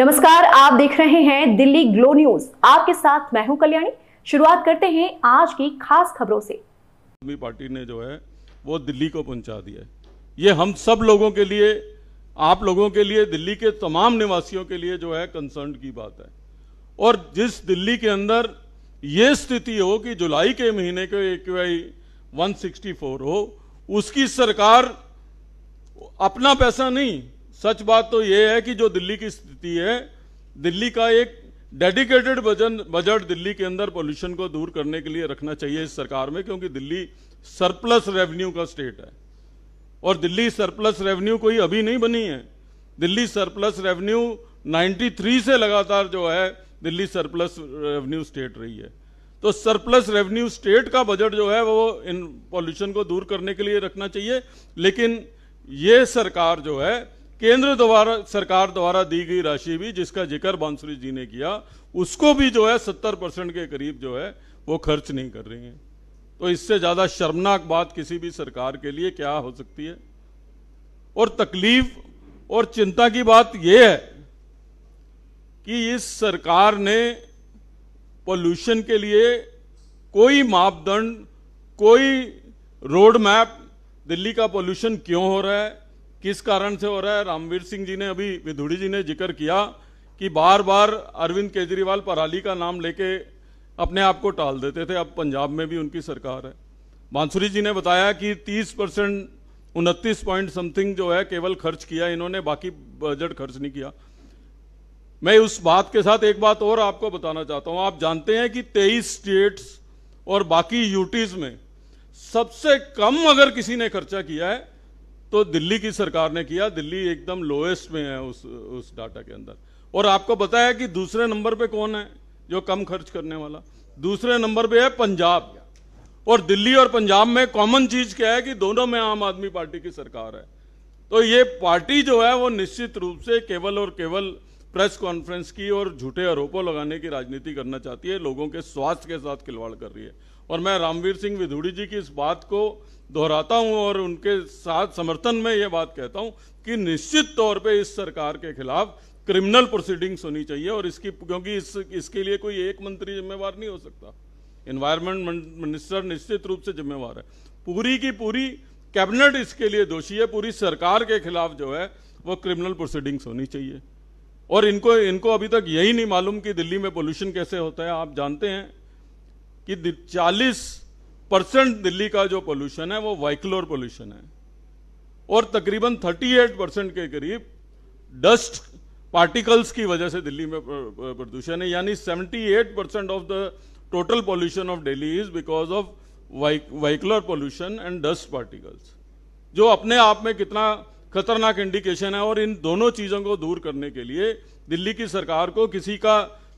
नमस्कार आप देख रहे हैं दिल्ली ग्लो न्यूज आपके साथ मैं हूं कल्याणी शुरुआत करते हैं आज की खास खबरों से आदमी पार्टी ने जो है वो दिल्ली को पहुंचा दिया ये हम सब लोगों के लिए आप लोगों के लिए दिल्ली के तमाम निवासियों के लिए जो है कंसर्न की बात है और जिस दिल्ली के अंदर ये स्थिति हो कि जुलाई के महीने ए एक वन हो उसकी सरकार अपना पैसा नहीं सच बात तो यह है कि जो दिल्ली की स्थिति है दिल्ली का एक डेडिकेटेड बजट दिल्ली के अंदर पोल्यूशन को दूर करने के लिए रखना चाहिए इस सरकार में क्योंकि दिल्ली सरप्लस रेवेन्यू का स्टेट है और दिल्ली सरप्लस रेवेन्यू कोई अभी नहीं बनी है दिल्ली सरप्लस रेवेन्यू 93 से लगातार जो है दिल्ली सरप्लस रेवेन्यू स्टेट रही है तो सरप्लस रेवेन्यू स्टेट का बजट जो है वो इन पॉल्यूशन को दूर करने के लिए रखना चाहिए लेकिन ये सरकार जो है केंद्र द्वारा सरकार द्वारा दी गई राशि भी जिसका जिक्र बांसुरी जी ने किया उसको भी जो है सत्तर परसेंट के करीब जो है वो खर्च नहीं कर रही हैं तो इससे ज़्यादा शर्मनाक बात किसी भी सरकार के लिए क्या हो सकती है और तकलीफ और चिंता की बात यह है कि इस सरकार ने पोल्यूशन के लिए कोई मापदंड कोई रोड मैप दिल्ली का पोल्यूशन क्यों हो रहा है किस कारण से हो रहा है रामवीर सिंह जी ने अभी विधुड़ी जी ने जिक्र किया कि बार बार अरविंद केजरीवाल पराली का नाम लेके अपने आप को टाल देते थे अब पंजाब में भी उनकी सरकार है बांसुरी जी ने बताया कि 30 परसेंट उनतीस पॉइंट समथिंग जो है केवल खर्च किया इन्होंने बाकी बजट खर्च नहीं किया मैं उस बात के साथ एक बात और आपको बताना चाहता हूं आप जानते हैं कि 23 स्टेट्स और बाकी यूटीज में सबसे कम अगर किसी ने खर्चा किया है तो दिल्ली की सरकार ने किया दिल्ली एकदम लोएस्ट में है उस उस डाटा के अंदर और आपको पता है कि दूसरे नंबर पे कौन है जो कम खर्च करने वाला दूसरे नंबर पे है पंजाब और दिल्ली और पंजाब में कॉमन चीज क्या है कि दोनों में आम आदमी पार्टी की सरकार है तो ये पार्टी जो है वो निश्चित रूप से केवल और केवल प्रेस कॉन्फ्रेंस की और झूठे आरोपों लगाने की राजनीति करना चाहती है लोगों के स्वास्थ्य के साथ खिलवाड़ कर रही है और मैं रामवीर सिंह विधुड़ी जी की इस बात को दोहराता हूं और उनके साथ समर्थन में ये बात कहता हूं कि निश्चित तौर पे इस सरकार के खिलाफ क्रिमिनल प्रोसीडिंग्स होनी चाहिए और इसकी क्योंकि इस इसके लिए कोई एक मंत्री जिम्मेवार नहीं हो सकता इन्वायरमेंट मिनिस्टर निश्चित रूप से जिम्मेवार है पूरी की पूरी कैबिनेट इसके लिए दोषी है पूरी सरकार के खिलाफ जो है वो क्रिमिनल प्रोसीडिंग्स होनी चाहिए और इनको इनको अभी तक यही नहीं मालूम कि दिल्ली में पोल्यूशन कैसे होता है आप जानते हैं कि 40 परसेंट दिल्ली का जो पोल्यूशन है वो वाइकलोर पोल्यूशन है और तकरीबन 38 परसेंट के करीब डस्ट पार्टिकल्स की वजह से दिल्ली में प्रदूषण है यानी 78 percent of the total pollution of Delhi is because of vehicular pollution and dust particles जो अपने आप में कितना खतरनाक इंडिकेशन है और इन दोनों चीज़ों को दूर करने के लिए दिल्ली की सरकार को किसी का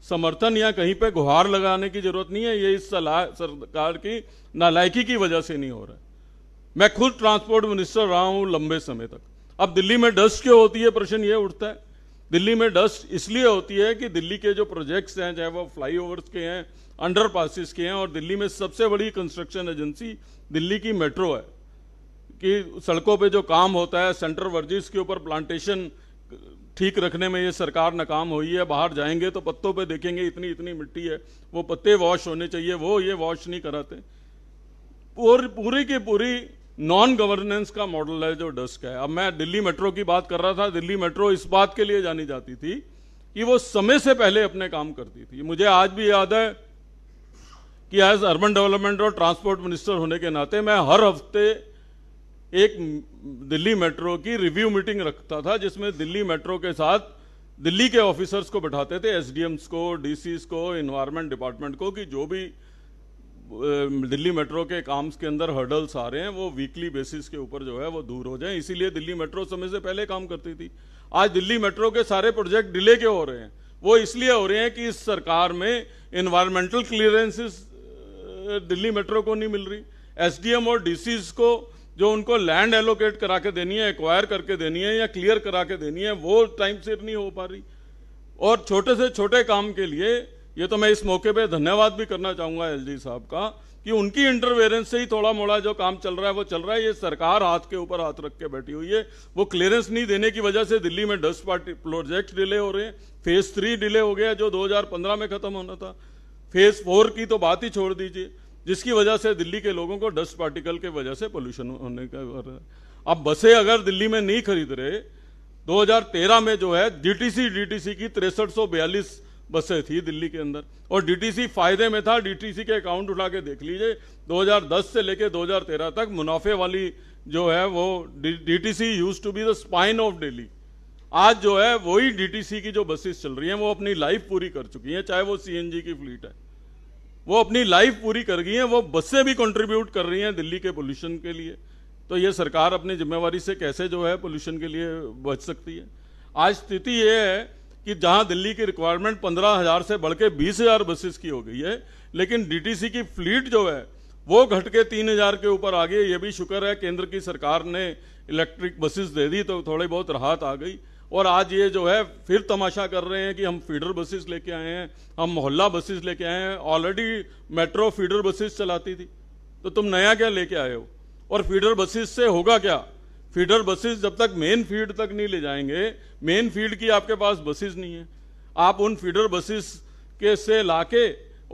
समर्थन या कहीं पे गुहार लगाने की जरूरत नहीं है ये इस सलाह सरकार की नालायकी की वजह से नहीं हो रहा है मैं खुद ट्रांसपोर्ट मिनिस्टर रहा हूं लंबे समय तक अब दिल्ली में डस्ट क्यों होती है प्रश्न ये उठता है दिल्ली में डस्ट इसलिए होती है कि दिल्ली के जो प्रोजेक्ट्स हैं चाहे वो फ्लाई के हैं अंडर के हैं और दिल्ली में सबसे बड़ी कंस्ट्रक्शन एजेंसी दिल्ली की मेट्रो है कि सड़कों पर जो काम होता है सेंटर वर्जिस के ऊपर प्लांटेशन ठीक रखने में ये सरकार नाकाम हुई है बाहर जाएंगे तो पत्तों पे देखेंगे इतनी इतनी मिट्टी है वो पत्ते वॉश होने चाहिए वो ये वॉश नहीं कराते पूरी पूरी की पूरी नॉन गवर्नेंस का मॉडल है जो डस्क है अब मैं दिल्ली मेट्रो की बात कर रहा था दिल्ली मेट्रो इस बात के लिए जानी जाती थी कि वो समय से पहले अपने काम करती थी मुझे आज भी याद है कि एज अर्बन डेवलपमेंट और ट्रांसपोर्ट मिनिस्टर होने के नाते मैं हर हफ्ते एक दिल्ली मेट्रो की रिव्यू मीटिंग रखता था जिसमें दिल्ली मेट्रो के साथ दिल्ली के ऑफिसर्स को बैठाते थे एसडीएम्स को डीसीस को इन्वायरमेंट डिपार्टमेंट को कि जो भी दिल्ली मेट्रो के काम्स के अंदर हर्डल्स आ रहे हैं वो वीकली बेसिस के ऊपर जो है वो दूर हो जाए इसीलिए दिल्ली मेट्रो समय से पहले काम करती थी आज दिल्ली मेट्रो के सारे प्रोजेक्ट डिले क्यों हो रहे हैं वो इसलिए हो रहे हैं कि इस सरकार में इन्वायरमेंटल क्लियरेंसेस दिल्ली मेट्रो को नहीं मिल रही एसडीएम और डीसीज को जो उनको लैंड एलोकेट करा के देनी है एक्वायर करके देनी है या क्लियर करा के देनी है वो टाइम सिर नहीं हो पा रही और छोटे से छोटे काम के लिए ये तो मैं इस मौके पे धन्यवाद भी करना चाहूंगा एलजी साहब का कि उनकी इंटरवेरेंस से ही थोड़ा मोड़ा जो काम चल रहा है वो चल रहा है ये सरकार हाथ के ऊपर हाथ रख के बैठी हुई है वो क्लियरेंस नहीं देने की वजह से दिल्ली में डस्ट पार्टी प्रोजेक्ट डिले हो रहे हैं फेज थ्री डिले हो गया जो 2015 में खत्म होना था फेज फोर की तो बात ही छोड़ दीजिए जिसकी वजह से दिल्ली के लोगों को डस्ट पार्टिकल के वजह से पोल्यूशन होने का अब बसें अगर दिल्ली में नहीं खरीद रहे 2013 में जो है डीटीसी डीटीसी की तिरसठ बसें थी दिल्ली के अंदर और डीटीसी फायदे में था डीटीसी के अकाउंट उठा के देख लीजिए 2010 से लेके 2013 तक मुनाफे वाली जो है वो DTC use to be the spine of daily आज जो है वही डीटीसी की जो बसेस चल रही हैं वो अपनी लाइफ पूरी कर चुकी हैं चाहे वो सीएनजी की फ्लीट है वो अपनी लाइफ पूरी कर गई हैं वो बसें भी कंट्रीब्यूट कर रही हैं दिल्ली के पोल्यूशन के लिए तो ये सरकार अपनी जिम्मेवारी से कैसे जो है पोल्यूशन के लिए बच सकती है आज स्थिति ये है कि जहां दिल्ली की रिक्वायरमेंट पंद्रह हज़ार से बढ़ के बीस हज़ार बसेस की हो गई है लेकिन डीटीसी की फ्लीट जो है वो घट के तीन हज़ार के ऊपर आ गई है ये भी शुक्र है केंद्र की सरकार ने इलेक्ट्रिक बसेस दे दी तो थोड़ी बहुत राहत आ गई और आज ये जो है फिर तमाशा कर रहे हैं कि हम फीडर बसेस लेके आए हैं हम मोहल्ला बसेस लेके आए हैं ऑलरेडी मेट्रो फीडर बसेस चलाती थी तो तुम नया क्या लेके आए हो और फीडर बसेस से होगा क्या फीडर बसेस जब तक मेन फील्ड तक नहीं ले जाएंगे मेन फील्ड की आपके पास बसेस नहीं है आप उन फीडर बसेस के से लाके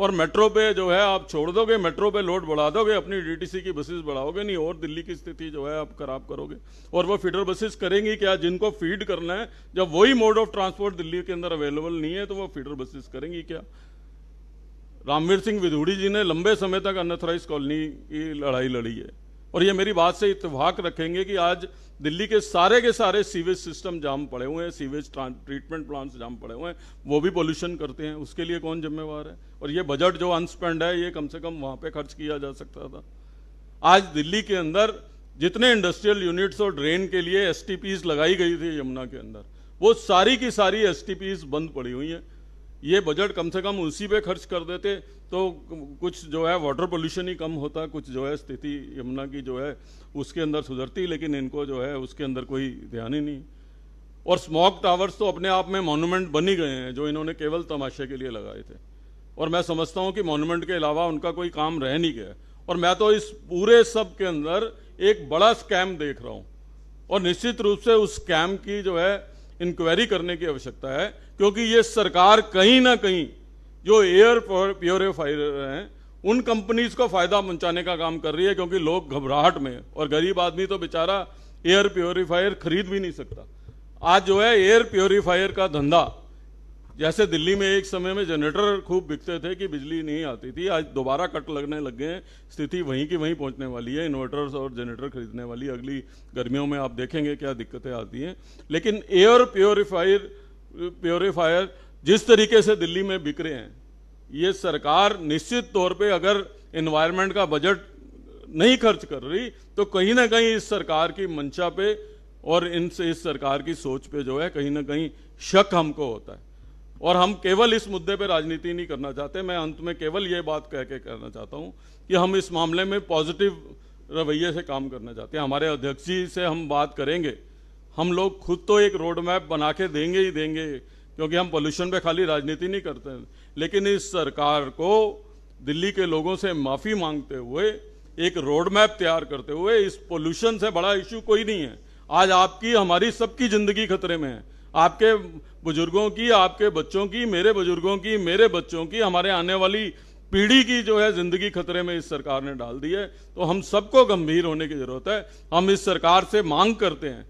और मेट्रो पे जो है आप छोड़ दोगे मेट्रो पे लोड बढ़ा दोगे अपनी डीटीसी की बसेस बढ़ाओगे नहीं और दिल्ली की स्थिति जो है आप खराब करोगे और वो फीडर बसेस करेंगी क्या जिनको फीड करना है जब वही मोड ऑफ ट्रांसपोर्ट दिल्ली के अंदर अवेलेबल नहीं है तो वो फीडर बसेस करेंगी क्या रामवीर सिंह विधूड़ी जी ने लंबे समय तक अनथराइज कॉलोनी की लड़ाई लड़ी है और ये मेरी बात से इतफाक रखेंगे कि आज दिल्ली के सारे के सारे सीवेज सिस्टम जाम पड़े हुए हैं सीवेज ट्रीटमेंट प्लांट्स जाम पड़े हुए हैं वो भी पोल्यूशन करते हैं उसके लिए कौन जिम्मेवार है और ये बजट जो अनस्पेंड है ये कम से कम वहाँ पे खर्च किया जा सकता था आज दिल्ली के अंदर जितने इंडस्ट्रियल यूनिट्स और ड्रेन के लिए एस लगाई गई थी यमुना के अंदर वो सारी की सारी एस बंद पड़ी हुई हैं ये बजट कम से कम उसी पे खर्च कर देते तो कुछ जो है वाटर पोल्यूशन ही कम होता कुछ जो है स्थिति यमुना की जो है उसके अंदर सुधरती लेकिन इनको जो है उसके अंदर कोई ध्यान ही नहीं और स्मॉक टावर्स तो अपने आप में मोनूमेंट बन ही गए हैं जो इन्होंने केवल तमाशे के लिए लगाए थे और मैं समझता हूँ कि मोनूमेंट के अलावा उनका कोई काम रह नहीं गया और मैं तो इस पूरे सब के अंदर एक बड़ा स्कैम देख रहा हूँ और निश्चित रूप से उस स्कैम की जो है इंक्वायरी करने की आवश्यकता है क्योंकि ये सरकार कहीं ना कहीं जो एयर प्योरीफायर हैं उन कंपनीज को फायदा पहुंचाने का काम कर रही है क्योंकि लोग घबराहट में और गरीब आदमी तो बेचारा एयर प्योरीफायर खरीद भी नहीं सकता आज जो है एयर प्योरीफायर का धंधा जैसे दिल्ली में एक समय में जनरेटर खूब बिकते थे कि बिजली नहीं आती थी आज दोबारा कट लगने लग गए स्थिति वहीं की वहीं पहुंचने वाली है इन्वर्टर्स और जनरेटर खरीदने वाली अगली गर्मियों में आप देखेंगे क्या दिक्कतें आती हैं लेकिन एयर प्योरीफायर प्योरीफायर जिस तरीके से दिल्ली में बिक रहे हैं ये सरकार निश्चित तौर पर अगर इन्वायरमेंट का बजट नहीं खर्च कर रही तो कहीं ना कहीं इस सरकार की मंशा पे और इनसे इस सरकार की सोच पे जो है कहीं ना कहीं शक हमको होता है और हम केवल इस मुद्दे पर राजनीति नहीं करना चाहते मैं अंत में केवल ये बात कह के करना चाहता हूँ कि हम इस मामले में पॉजिटिव रवैये से काम करना चाहते हैं हमारे अध्यक्ष जी से हम बात करेंगे हम लोग खुद तो एक रोड मैप बना के देंगे ही देंगे क्योंकि हम पोल्यूशन पे खाली राजनीति नहीं करते हैं लेकिन इस सरकार को दिल्ली के लोगों से माफ़ी मांगते हुए एक रोड मैप तैयार करते हुए इस पोल्यूशन से बड़ा इश्यू कोई नहीं है आज आपकी हमारी सबकी ज़िंदगी खतरे में है आपके बुजुर्गों की आपके बच्चों की मेरे बुजुर्गों की मेरे बच्चों की हमारे आने वाली पीढ़ी की जो है जिंदगी खतरे में इस सरकार ने डाल दी है तो हम सबको गंभीर होने की जरूरत है हम इस सरकार से मांग करते हैं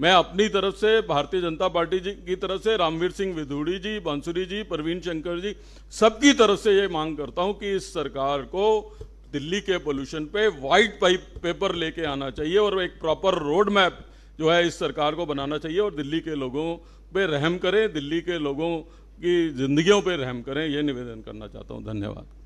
मैं अपनी तरफ से भारतीय जनता पार्टी जी की तरफ से रामवीर सिंह विधूड़ी जी बांसुरी जी प्रवीण शंकर जी सबकी तरफ से ये मांग करता हूं कि इस सरकार को दिल्ली के पोल्यूशन पे व्हाइट पाइप पेपर लेके आना चाहिए और एक प्रॉपर रोड मैप जो है इस सरकार को बनाना चाहिए और दिल्ली के लोगों पर रहम करें दिल्ली के लोगों की जिंदगियों पर रहम करें ये निवेदन करना चाहता हूँ धन्यवाद